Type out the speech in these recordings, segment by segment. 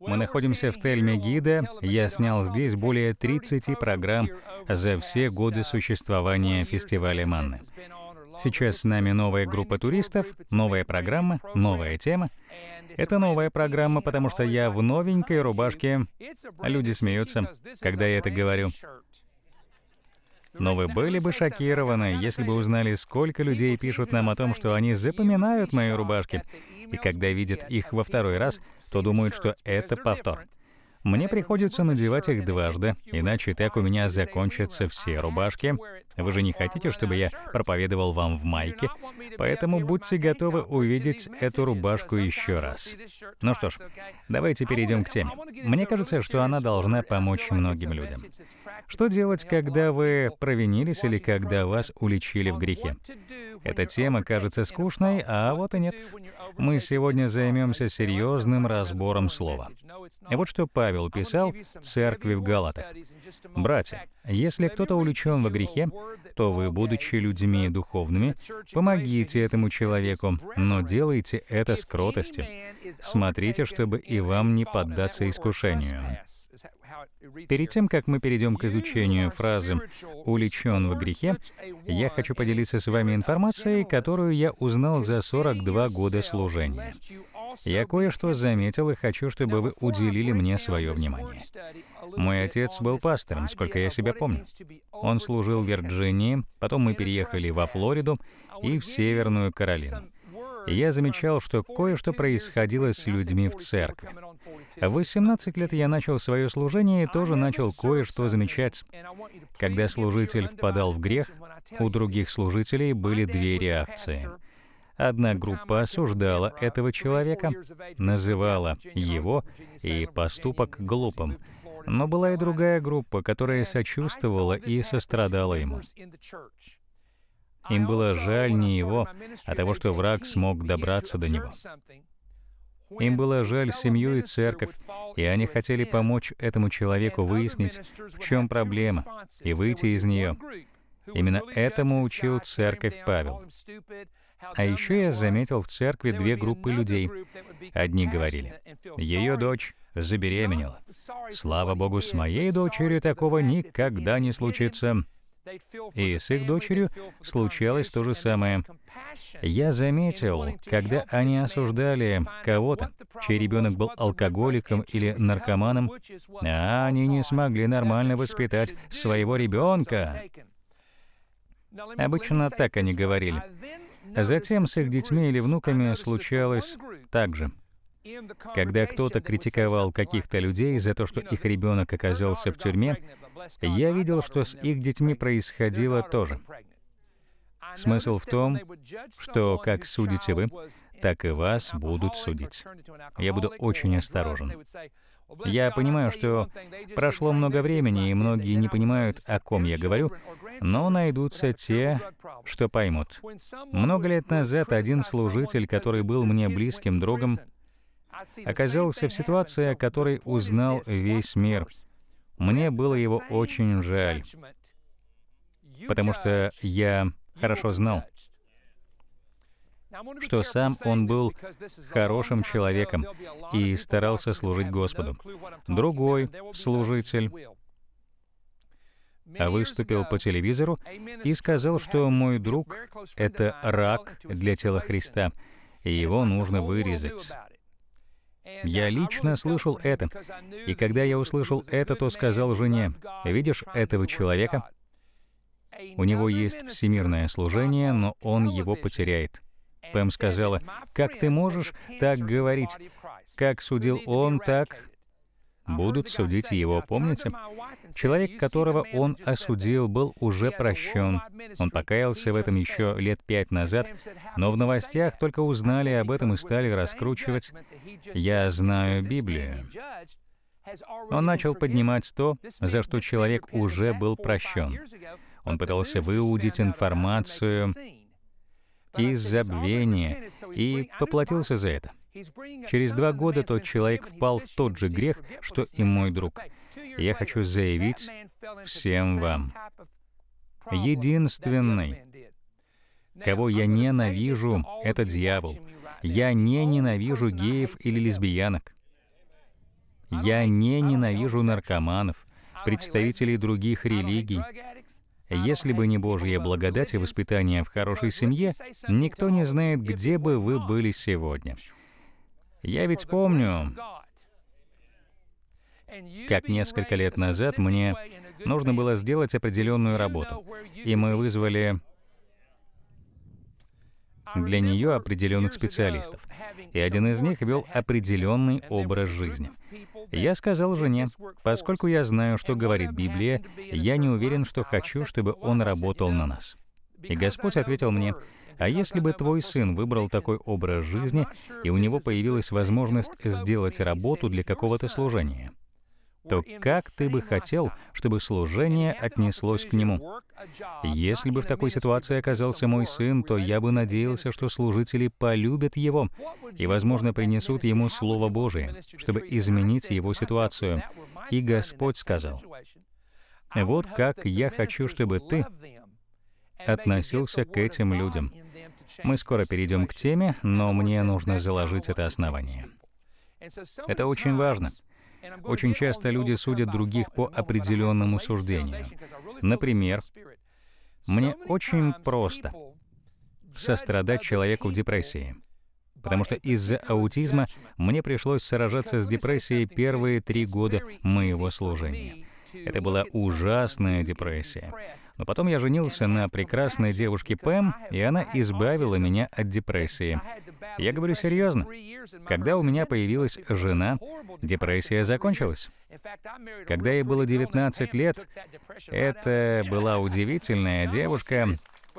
Мы находимся в Тель-Мегиде. Я снял здесь более 30 программ за все годы существования фестиваля Манны. Сейчас с нами новая группа туристов, новая программа, новая тема. Это новая программа, потому что я в новенькой рубашке. Люди смеются, когда я это говорю. Но вы были бы шокированы, если бы узнали, сколько людей пишут нам о том, что они запоминают мои рубашки и когда видят их во второй раз, то думают, что это повтор. Мне приходится надевать их дважды, иначе так у меня закончатся все рубашки, вы же не хотите, чтобы я проповедовал вам в майке, поэтому будьте готовы увидеть эту рубашку еще раз. Ну что ж, давайте перейдем к теме. Мне кажется, что она должна помочь многим людям. Что делать, когда вы провинились или когда вас уличили в грехе? Эта тема кажется скучной, а вот и нет. Мы сегодня займемся серьезным разбором слова. Вот что Павел писал церкви в Галатах. «Братья, если кто-то увлечен в грехе, то вы, будучи людьми духовными, помогите этому человеку, но делайте это с кротостью. Смотрите, чтобы и вам не поддаться искушению. Перед тем, как мы перейдем к изучению фразы «уличен в грехе», я хочу поделиться с вами информацией, которую я узнал за 42 года служения. Я кое-что заметил и хочу, чтобы вы уделили мне свое внимание. Мой отец был пастором, сколько я себя помню. Он служил в Вирджинии, потом мы переехали во Флориду и в Северную Каролину. я замечал, что кое-что происходило с людьми в церкви. В 18 лет я начал свое служение и тоже начал кое-что замечать. Когда служитель впадал в грех, у других служителей были две реакции. Одна группа осуждала этого человека, называла его и поступок глупым, но была и другая группа, которая сочувствовала и сострадала ему. Им было жаль не его, а того, что враг смог добраться до него. Им было жаль семью и церковь, и они хотели помочь этому человеку выяснить, в чем проблема, и выйти из нее. Именно этому учил церковь Павел. А еще я заметил в церкви две группы людей. Одни говорили, ее дочь забеременела. Слава Богу, с моей дочерью такого никогда не случится. И с их дочерью случалось то же самое. Я заметил, когда они осуждали кого-то, чей ребенок был алкоголиком или наркоманом, а они не смогли нормально воспитать своего ребенка. Обычно так они говорили. Затем с их детьми или внуками случалось так же. Когда кто-то критиковал каких-то людей за то, что их ребенок оказался в тюрьме, я видел, что с их детьми происходило тоже. Смысл в том, что как судите вы, так и вас будут судить. Я буду очень осторожен. Я понимаю, что прошло много времени, и многие не понимают, о ком я говорю, но найдутся те, что поймут. Много лет назад один служитель, который был мне близким другом, оказался в ситуации, о которой узнал весь мир. Мне было его очень жаль, потому что я хорошо знал, что сам он был хорошим человеком и старался служить Господу. Другой служитель выступил по телевизору и сказал, что мой друг — это рак для тела Христа, и его нужно вырезать. Я лично слышал это, и когда я услышал это, то сказал жене, «Видишь этого человека? У него есть всемирное служение, но он его потеряет. Пэм сказала, «Как ты можешь так говорить? Как судил он, так будут судить его, помните? Человек, которого он осудил, был уже прощен. Он покаялся в этом еще лет пять назад, но в новостях только узнали об этом и стали раскручивать «Я знаю Библию». Он начал поднимать то, за что человек уже был прощен. Он пытался выудить информацию из забвения и поплатился за это. Через два года тот человек впал в тот же грех, что и мой друг. Я хочу заявить всем вам, единственный, кого я ненавижу, это дьявол. Я не ненавижу геев или лесбиянок. Я не ненавижу наркоманов, представителей других религий. Если бы не Божья благодать и воспитание в хорошей семье, никто не знает, где бы вы были сегодня. Я ведь помню, как несколько лет назад мне нужно было сделать определенную работу, и мы вызвали для нее определенных специалистов, и один из них вел определенный образ жизни. Я сказал жене, поскольку я знаю, что говорит Библия, я не уверен, что хочу, чтобы он работал на нас. И Господь ответил мне, а если бы твой сын выбрал такой образ жизни, и у него появилась возможность сделать работу для какого-то служения, то как ты бы хотел, чтобы служение отнеслось к нему? Если бы в такой ситуации оказался мой сын, то я бы надеялся, что служители полюбят его и, возможно, принесут ему Слово Божие, чтобы изменить его ситуацию. И Господь сказал, «Вот как я хочу, чтобы ты относился к этим людям». Мы скоро перейдем к теме, но мне нужно заложить это основание. Это очень важно. Очень часто люди судят других по определенному суждению. Например, мне очень просто сострадать человеку в депрессии, потому что из-за аутизма мне пришлось сражаться с депрессией первые три года моего служения. Это была ужасная депрессия. Но потом я женился на прекрасной девушке Пэм, и она избавила меня от депрессии. Я говорю серьезно. Когда у меня появилась жена, депрессия закончилась. Когда ей было 19 лет, это была удивительная девушка.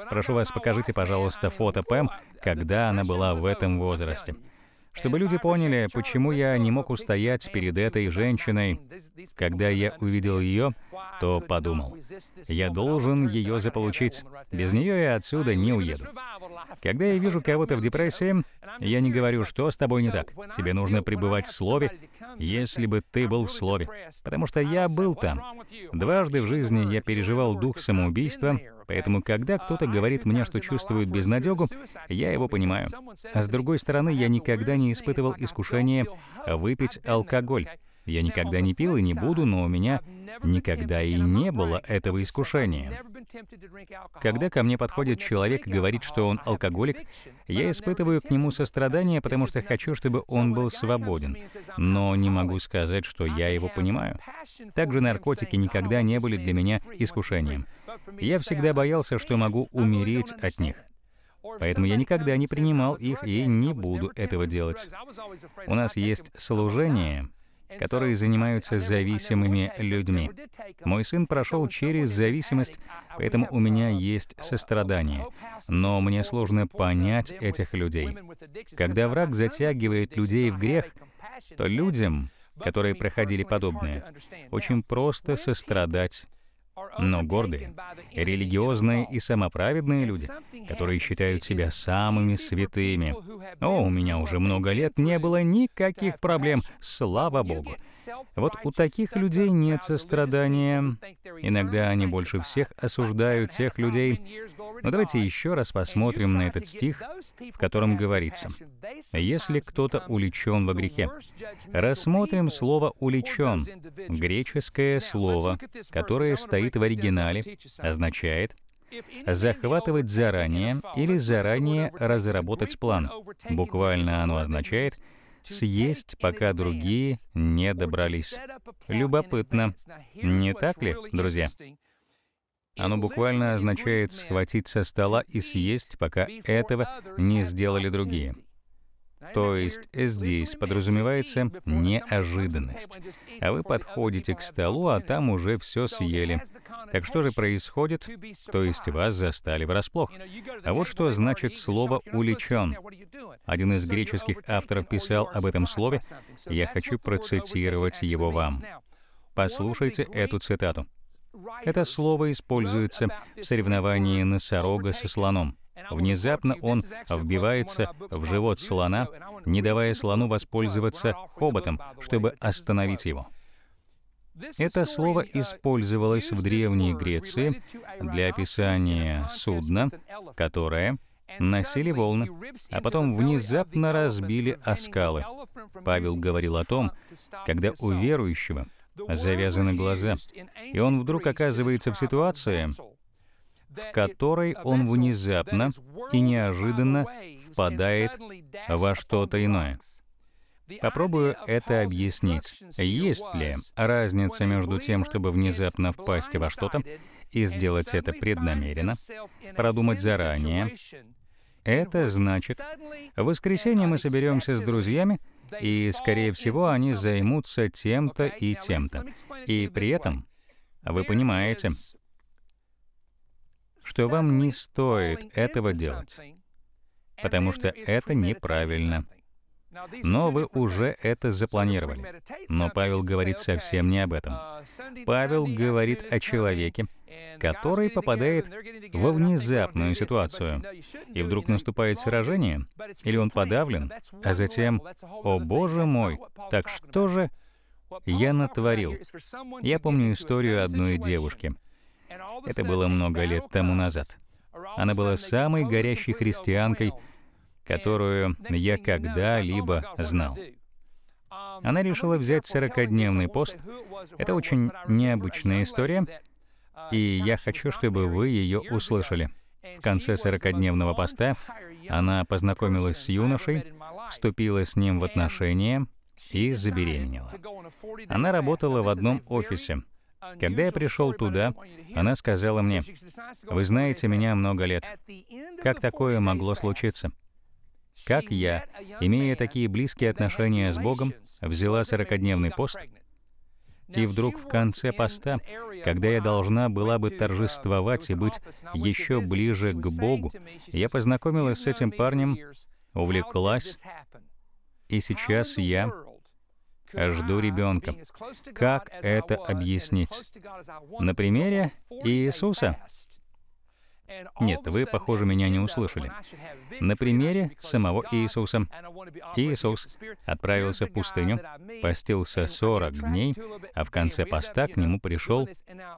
Прошу вас, покажите, пожалуйста, фото Пэм, когда она была в этом возрасте чтобы люди поняли, почему я не мог устоять перед этой женщиной. Когда я увидел ее, то подумал, я должен ее заполучить. Без нее я отсюда не уеду. Когда я вижу кого-то в депрессии, я не говорю, что с тобой не так. Тебе нужно пребывать в слове, если бы ты был в слове. Потому что я был там. Дважды в жизни я переживал дух самоубийства, Поэтому, когда кто-то говорит мне, что чувствует безнадегу, я его понимаю. А с другой стороны, я никогда не испытывал искушения выпить алкоголь. Я никогда не пил и не буду, но у меня никогда и не было этого искушения. Когда ко мне подходит человек и говорит, что он алкоголик, я испытываю к нему сострадание, потому что хочу, чтобы он был свободен, но не могу сказать, что я его понимаю. Также наркотики никогда не были для меня искушением. Я всегда боялся, что могу умереть от них. Поэтому я никогда не принимал их и не буду этого делать. У нас есть служение, которые занимаются зависимыми людьми. Мой сын прошел через зависимость, поэтому у меня есть сострадание. Но мне сложно понять этих людей. Когда враг затягивает людей в грех, то людям, которые проходили подобное, очень просто сострадать но гордые, религиозные и самоправедные люди, которые считают себя самыми святыми. О, у меня уже много лет не было никаких проблем, слава Богу. Вот у таких людей нет сострадания. Иногда они больше всех осуждают тех людей. Но давайте еще раз посмотрим на этот стих, в котором говорится, «Если кто-то увлечен во грехе». Рассмотрим слово «увлечен», греческое слово, которое стоит лежит в оригинале, означает захватывать заранее или заранее разработать план. Буквально оно означает съесть, пока другие не добрались. Любопытно, не так ли, друзья? Оно буквально означает схватить со стола и съесть, пока этого не сделали другие. То есть здесь подразумевается неожиданность. А вы подходите к столу, а там уже все съели. Так что же происходит? То есть вас застали врасплох. А вот что значит слово «увлечен». Один из греческих авторов писал об этом слове. Я хочу процитировать его вам. Послушайте эту цитату. Это слово используется в соревновании носорога со слоном. Внезапно он вбивается в живот слона, не давая слону воспользоваться хоботом, чтобы остановить его. Это слово использовалось в Древней Греции для описания судна, которое носили волны, а потом внезапно разбили о скалы. Павел говорил о том, когда у верующего завязаны глаза, и он вдруг оказывается в ситуации, в которой он внезапно и неожиданно впадает во что-то иное. Попробую это объяснить. Есть ли разница между тем, чтобы внезапно впасть во что-то и сделать это преднамеренно, продумать заранее? Это значит, в воскресенье мы соберемся с друзьями, и, скорее всего, они займутся тем-то и тем-то. И при этом, вы понимаете, что вам не стоит этого делать, потому что это неправильно. Но вы уже это запланировали. Но Павел говорит совсем не об этом. Павел говорит о человеке, который попадает во внезапную ситуацию. И вдруг наступает сражение, или он подавлен, а затем «О, Боже мой, так что же я натворил?» Я помню историю одной девушки — это было много лет тому назад. Она была самой горящей христианкой, которую я когда-либо знал. Она решила взять 40-дневный пост. Это очень необычная история, и я хочу, чтобы вы ее услышали. В конце 40-дневного поста она познакомилась с юношей, вступила с ним в отношения и забеременела. Она работала в одном офисе — когда я пришел туда, она сказала мне, «Вы знаете меня много лет. Как такое могло случиться?» Как я, имея такие близкие отношения с Богом, взяла 40-дневный пост, и вдруг в конце поста, когда я должна была бы торжествовать и быть еще ближе к Богу, я познакомилась с этим парнем, увлеклась, и сейчас я жду ребенка. Как это объяснить? На примере Иисуса. Нет, вы, похоже, меня не услышали. На примере самого Иисуса. Иисус отправился в пустыню, постился 40 дней, а в конце поста к нему пришел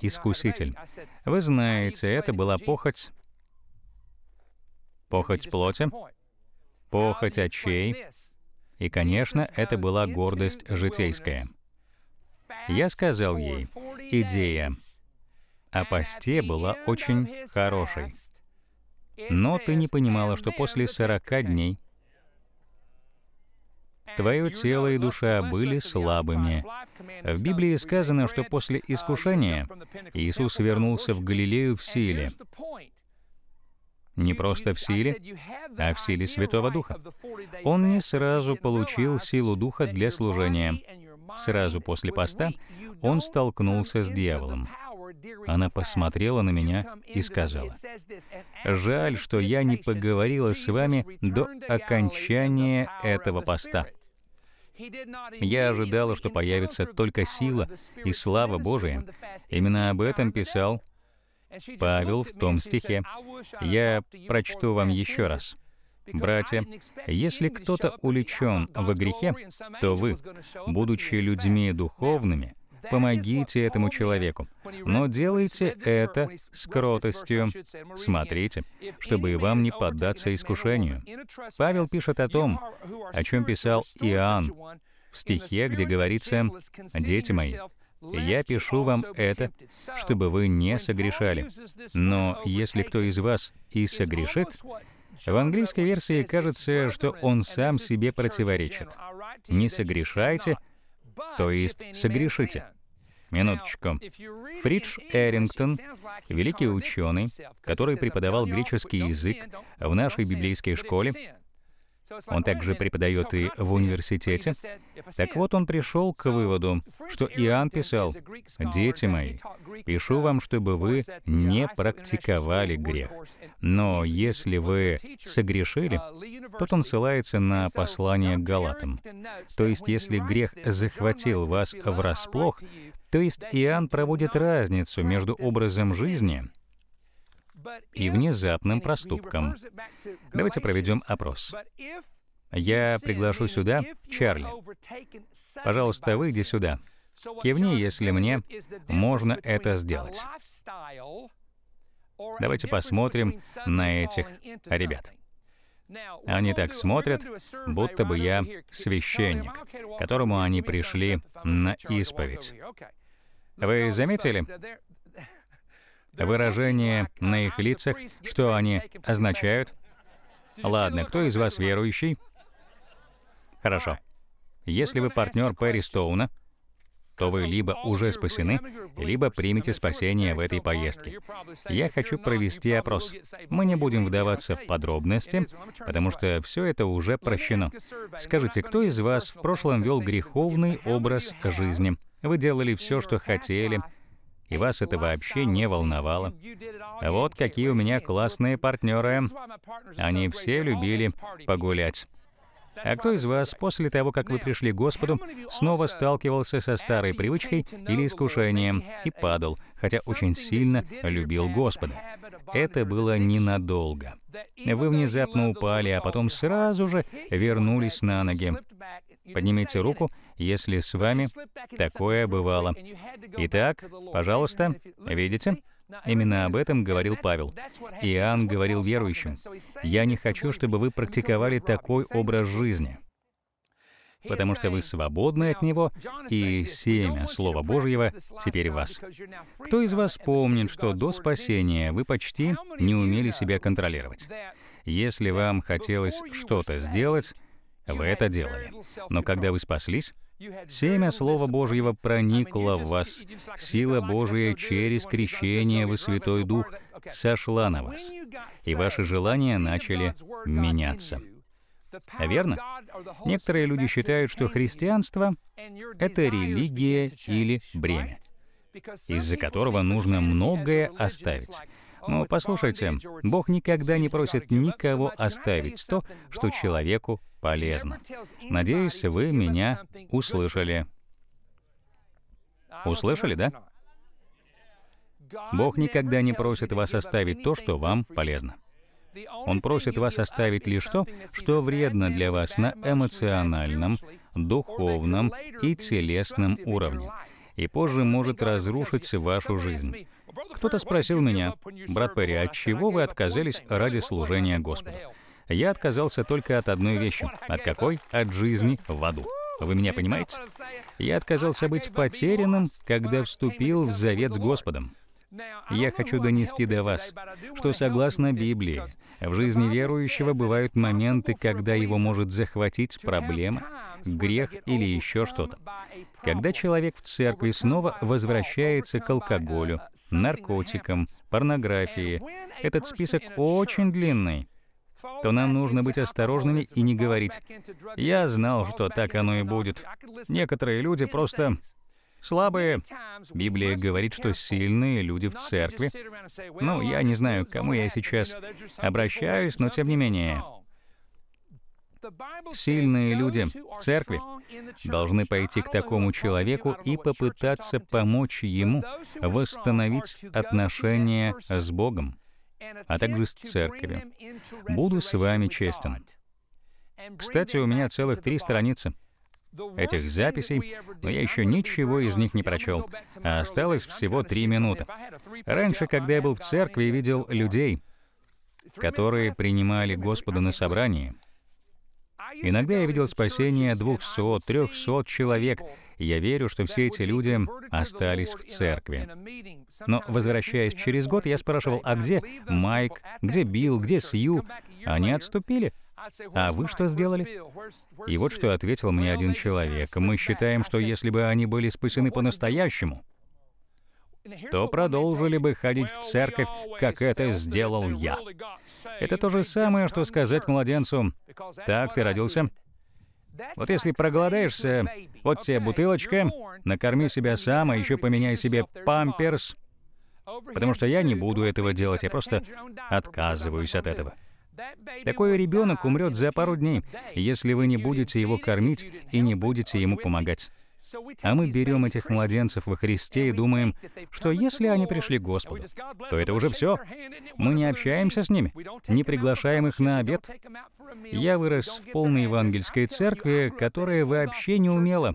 Искуситель. Вы знаете, это была похоть, похоть плоти, похоть очей, и, конечно, это была гордость житейская. Я сказал ей, идея о посте была очень хорошей. Но ты не понимала, что после 40 дней твое тело и душа были слабыми. В Библии сказано, что после искушения Иисус вернулся в Галилею в силе не просто в силе, а в силе Святого Духа. Он не сразу получил силу Духа для служения. Сразу после поста он столкнулся с дьяволом. Она посмотрела на меня и сказала, «Жаль, что я не поговорила с вами до окончания этого поста». Я ожидала, что появится только сила и слава Божия. Именно об этом писал Павел в том стихе. Я прочту вам еще раз. Братья, если кто-то увлечен в грехе, то вы, будучи людьми духовными, помогите этому человеку, но делайте это с кротостью. Смотрите, чтобы и вам не поддаться искушению. Павел пишет о том, о чем писал Иоанн в стихе, где говорится «Дети мои, я пишу вам это, чтобы вы не согрешали. Но если кто из вас и согрешит, в английской версии кажется, что он сам себе противоречит. Не согрешайте, то есть согрешите. Минуточку. Фридж Эрингтон, великий ученый, который преподавал греческий язык в нашей библейской школе, он также преподает и в университете. Так вот, он пришел к выводу, что Иоанн писал, «Дети мои, пишу вам, чтобы вы не практиковали грех. Но если вы согрешили, тут он ссылается на послание к Галатам. То есть, если грех захватил вас врасплох, то есть Иоанн проводит разницу между образом жизни — и внезапным проступком. Давайте проведем опрос. Я приглашу сюда Чарли. Пожалуйста, выйди сюда. Кивни, если мне можно это сделать. Давайте посмотрим на этих ребят. Они так смотрят, будто бы я священник, которому они пришли на исповедь. Вы заметили, выражение на их лицах, что они означают. Ладно, кто из вас верующий? Хорошо. Если вы партнер Перри Стоуна, то вы либо уже спасены, либо примете спасение в этой поездке. Я хочу провести опрос. Мы не будем вдаваться в подробности, потому что все это уже прощено. Скажите, кто из вас в прошлом вел греховный образ жизни? Вы делали все, что хотели, и вас это вообще не волновало. Вот какие у меня классные партнеры. Они все любили погулять. А кто из вас после того, как вы пришли к Господу, снова сталкивался со старой привычкой или искушением и падал, хотя очень сильно любил Господа? Это было ненадолго. Вы внезапно упали, а потом сразу же вернулись на ноги. Поднимите руку, если с вами такое бывало. Итак, пожалуйста, видите? Именно об этом говорил Павел. Иоанн говорил верующим, «Я не хочу, чтобы вы практиковали такой образ жизни» потому что вы свободны от него, и семя Слова Божьего теперь в вас. Кто из вас помнит, что до спасения вы почти не умели себя контролировать? Если вам хотелось что-то сделать, вы это делали. Но когда вы спаслись, семя Слова Божьего проникло в вас. Сила Божия через крещение во Святой Дух сошла на вас. И ваши желания начали меняться. А верно? Некоторые люди считают, что христианство — это религия или бремя, из-за которого нужно многое оставить. Но послушайте, Бог никогда не просит никого оставить то, что человеку полезно. Надеюсь, вы меня услышали. Услышали, да? Бог никогда не просит вас оставить то, что вам полезно. Он просит вас оставить лишь то, что вредно для вас на эмоциональном, духовном и телесном уровне, и позже может разрушить вашу жизнь. Кто-то спросил меня, «Брат Перри, от чего вы отказались ради служения Господу?» я отказался только от одной вещи. От какой? От жизни в аду. Вы меня понимаете? Я отказался быть потерянным, когда вступил в завет с Господом. Я хочу донести до вас, что согласно Библии, в жизни верующего бывают моменты, когда его может захватить проблема, грех или еще что-то. Когда человек в церкви снова возвращается к алкоголю, наркотикам, порнографии, этот список очень длинный то нам нужно быть осторожными и не говорить. Я знал, что так оно и будет. Некоторые люди просто слабые. Библия говорит, что сильные люди в церкви. Ну, я не знаю, к кому я сейчас обращаюсь, но тем не менее. Сильные люди в церкви должны пойти к такому человеку и попытаться помочь ему восстановить отношения с Богом а также с церковью. Буду с вами честен. Кстати, у меня целых три страницы этих записей, но я еще ничего из них не прочел. А осталось всего три минуты. Раньше, когда я был в церкви и видел людей, которые принимали Господа на собрании, иногда я видел спасение 200-300 человек, я верю, что все эти люди остались в церкви. Но, возвращаясь через год, я спрашивал, а где Майк, где Билл, где Сью? Они отступили. А вы что сделали? И вот что ответил мне один человек. Мы считаем, что если бы они были спасены по-настоящему, то продолжили бы ходить в церковь, как это сделал я. Это то же самое, что сказать младенцу, «Так, ты родился, вот если проголодаешься, вот тебе бутылочка, накорми себя сам, а еще поменяй себе памперс, потому что я не буду этого делать, я просто отказываюсь от этого. Такой ребенок умрет за пару дней, если вы не будете его кормить и не будете ему помогать. А мы берем этих младенцев во Христе и думаем, что если они пришли к Господу, то это уже все. Мы не общаемся с ними, не приглашаем их на обед. Я вырос в полной евангельской церкви, которая вообще не умела.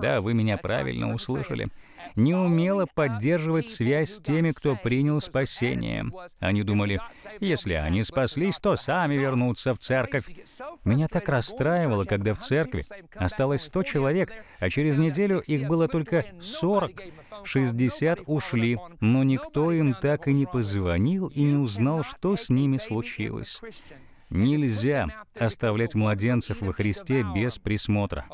Да, вы меня правильно услышали не умела поддерживать связь с теми, кто принял спасение. Они думали, если они спаслись, то сами вернутся в церковь. Меня так расстраивало, когда в церкви осталось 100 человек, а через неделю их было только 40. 60 ушли, но никто им так и не позвонил и не узнал, что с ними случилось. Нельзя оставлять младенцев во Христе без присмотра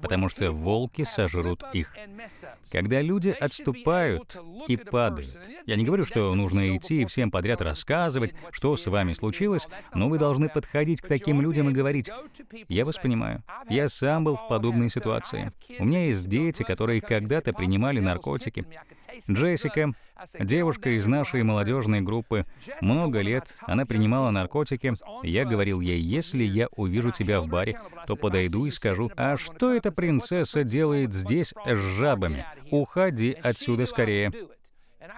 потому что волки сожрут их. Когда люди отступают и падают, я не говорю, что нужно идти и всем подряд рассказывать, что с вами случилось, но вы должны подходить к таким людям и говорить, «Я вас понимаю, я сам был в подобной ситуации. У меня есть дети, которые когда-то принимали наркотики. Джессика, девушка из нашей молодежной группы, много лет она принимала наркотики. Я говорил ей, если я увижу тебя в баре, то подойду и скажу, а что эта принцесса делает здесь с жабами? Уходи отсюда скорее.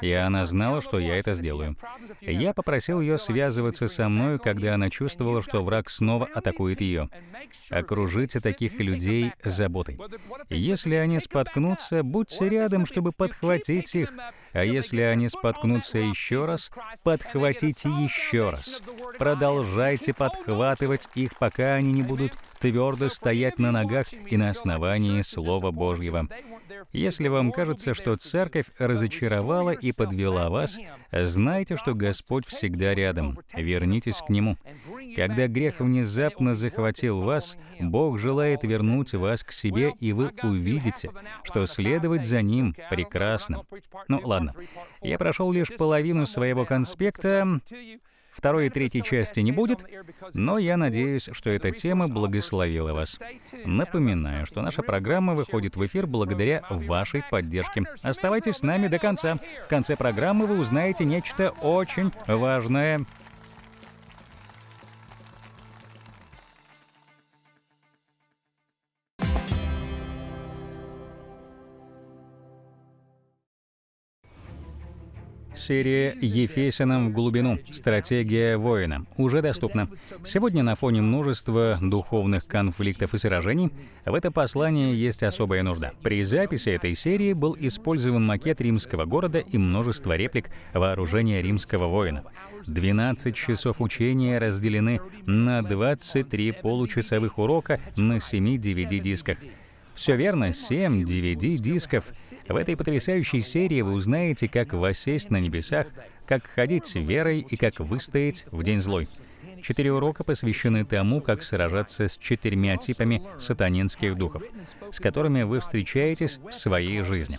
И она знала, что я это сделаю. Я попросил ее связываться со мной, когда она чувствовала, что враг снова атакует ее. Окружите таких людей заботой. Если они споткнутся, будьте рядом, чтобы подхватить их. А если они споткнутся еще раз, подхватите еще раз. Продолжайте подхватывать их, пока они не будут твердо стоять на ногах и на основании Слова Божьего. Если вам кажется, что церковь разочаровала и подвела вас, знайте, что Господь всегда рядом. Вернитесь к Нему. Когда грех внезапно захватил вас, Бог желает вернуть вас к себе, и вы увидите, что следовать за Ним прекрасно. Ну ладно, я прошел лишь половину своего конспекта. Второй и третьей части не будет, но я надеюсь, что эта тема благословила вас. Напоминаю, что наша программа выходит в эфир благодаря вашей поддержке. Оставайтесь с нами до конца. В конце программы вы узнаете нечто очень важное. Серия «Ефесиным в глубину. Стратегия воина» уже доступна. Сегодня на фоне множества духовных конфликтов и сражений в это послание есть особая нужда. При записи этой серии был использован макет римского города и множество реплик вооружения римского воина. 12 часов учения разделены на 23 получасовых урока на 7 DVD-дисках — все верно, 7 DVD-дисков. В этой потрясающей серии вы узнаете, как воссесть на небесах, как ходить верой и как выстоять в день злой. Четыре урока посвящены тому, как сражаться с четырьмя типами сатанинских духов, с которыми вы встречаетесь в своей жизни.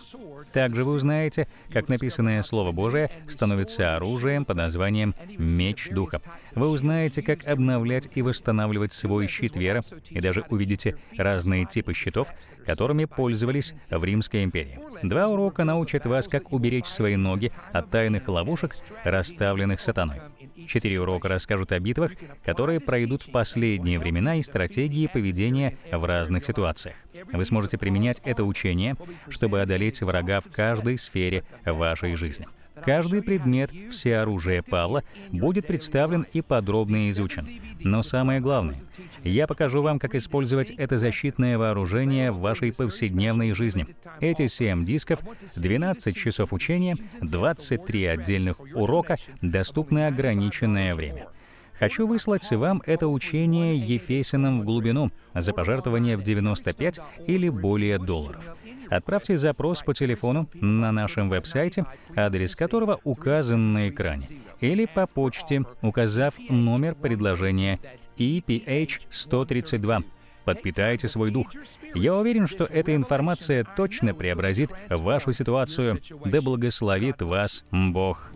Также вы узнаете, как написанное Слово Божие становится оружием под названием «меч духа». Вы узнаете, как обновлять и восстанавливать свой щит веры, и даже увидите разные типы щитов, которыми пользовались в Римской империи. Два урока научат вас, как уберечь свои ноги от тайных ловушек, расставленных сатаной. Четыре урока расскажут о битвах, которые пройдут в последние времена и стратегии поведения в разных ситуациях. Вы сможете применять это учение, чтобы одолеть врага в каждой сфере вашей жизни. Каждый предмет все оружие Павла будет представлен и подробно изучен. Но самое главное, я покажу вам, как использовать это защитное вооружение в вашей повседневной жизни. Эти 7 дисков, 12 часов учения, 23 отдельных урока доступны ограниченное время. Хочу выслать вам это учение Ефесиным в глубину за пожертвование в 95 или более долларов. Отправьте запрос по телефону на нашем веб-сайте, адрес которого указан на экране, или по почте, указав номер предложения EPH132. Подпитайте свой дух. Я уверен, что эта информация точно преобразит вашу ситуацию. Да благословит вас Бог.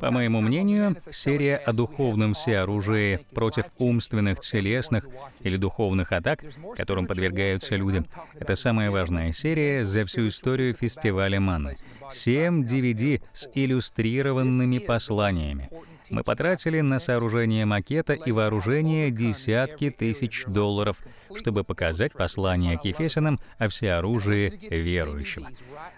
По моему мнению, серия о духовном всеоружии против умственных, телесных или духовных атак, которым подвергаются люди, это самая важная серия за всю историю фестиваля Манны. Семь DVD с иллюстрированными посланиями. Мы потратили на сооружение макета и вооружение десятки тысяч долларов, чтобы показать послание к Ефесянам о всеоружии верующего.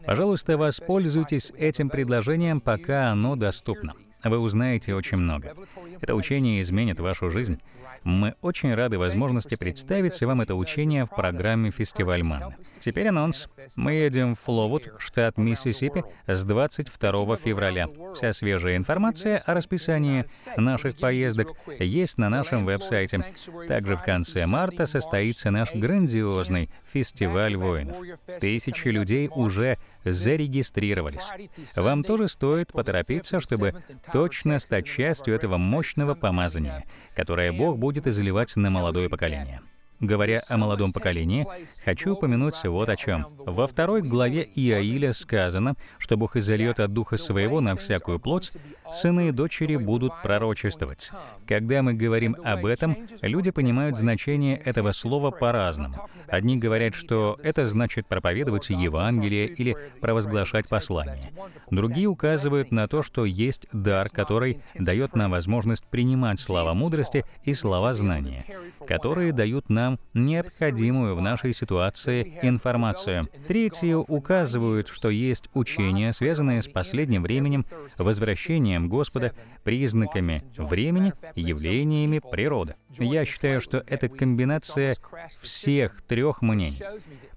Пожалуйста, воспользуйтесь этим предложением, пока оно доступно. Вы узнаете очень много. Это учение изменит вашу жизнь. Мы очень рады возможности представить вам это учение в программе «Фестиваль Манна». Теперь анонс. Мы едем в Фловуд, штат Миссисипи, с 22 февраля. Вся свежая информация о расписании расписание наших поездок есть на нашем веб-сайте. Также в конце марта состоится наш грандиозный фестиваль воинов. Тысячи людей уже зарегистрировались. Вам тоже стоит поторопиться, чтобы точно стать частью этого мощного помазания, которое Бог будет изливать на молодое поколение. Говоря о молодом поколении, хочу упомянуть вот о чем. Во второй главе Иаиля сказано, что Бог изольет от Духа Своего на всякую плоть, сыны и дочери будут пророчествовать. Когда мы говорим об этом, люди понимают значение этого слова по-разному. Одни говорят, что это значит проповедовать Евангелие или провозглашать послание. Другие указывают на то, что есть дар, который дает нам возможность принимать слова мудрости и слова знания, которые дают нам нам необходимую в нашей ситуации информацию. Третьи указывают, что есть учения, связанные с последним временем, возвращением Господа, признаками времени, явлениями природы. Я считаю, что это комбинация всех трех мнений.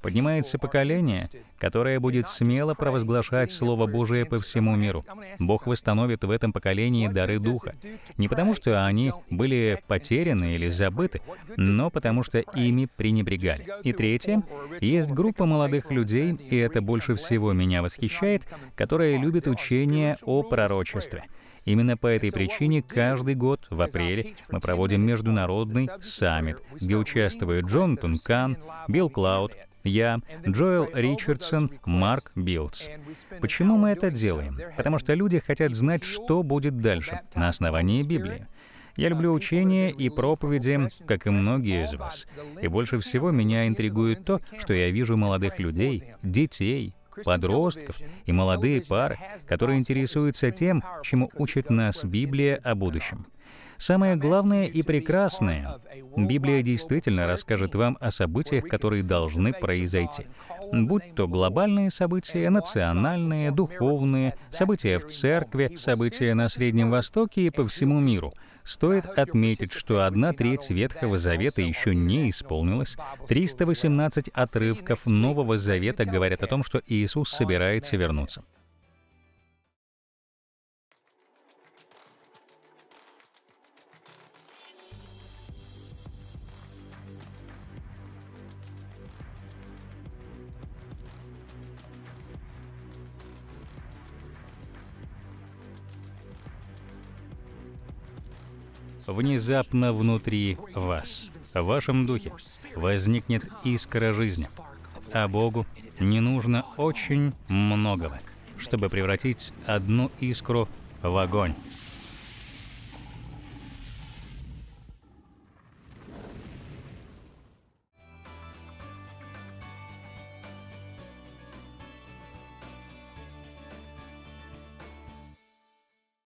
Поднимается поколение, которая будет смело провозглашать Слово Божие по всему миру. Бог восстановит в этом поколении дары Духа. Не потому, что они были потеряны или забыты, но потому, что ими пренебрегали. И третье, есть группа молодых людей, и это больше всего меня восхищает, которая любит учение о пророчестве. Именно по этой причине каждый год в апреле мы проводим международный саммит, где участвуют Джонатан Кан, Билл Клауд, я, Джоэл Ричардсон, Марк Билдс. Почему мы это делаем? Потому что люди хотят знать, что будет дальше на основании Библии. Я uh, люблю учения и проповеди, как и многие из вас. И больше всего меня интригует то, что я вижу молодых людей, детей, подростков и молодые пары, которые интересуются тем, чему учит нас Библия о будущем. Самое главное и прекрасное — Библия действительно расскажет вам о событиях, которые должны произойти. Будь то глобальные события, национальные, духовные, события в церкви, события на Среднем Востоке и по всему миру — Стоит отметить, что одна треть Ветхого Завета еще не исполнилась. 318 отрывков Нового Завета говорят о том, что Иисус собирается вернуться. внезапно внутри вас, в вашем духе, возникнет искра жизни. А Богу не нужно очень многого, чтобы превратить одну искру в огонь.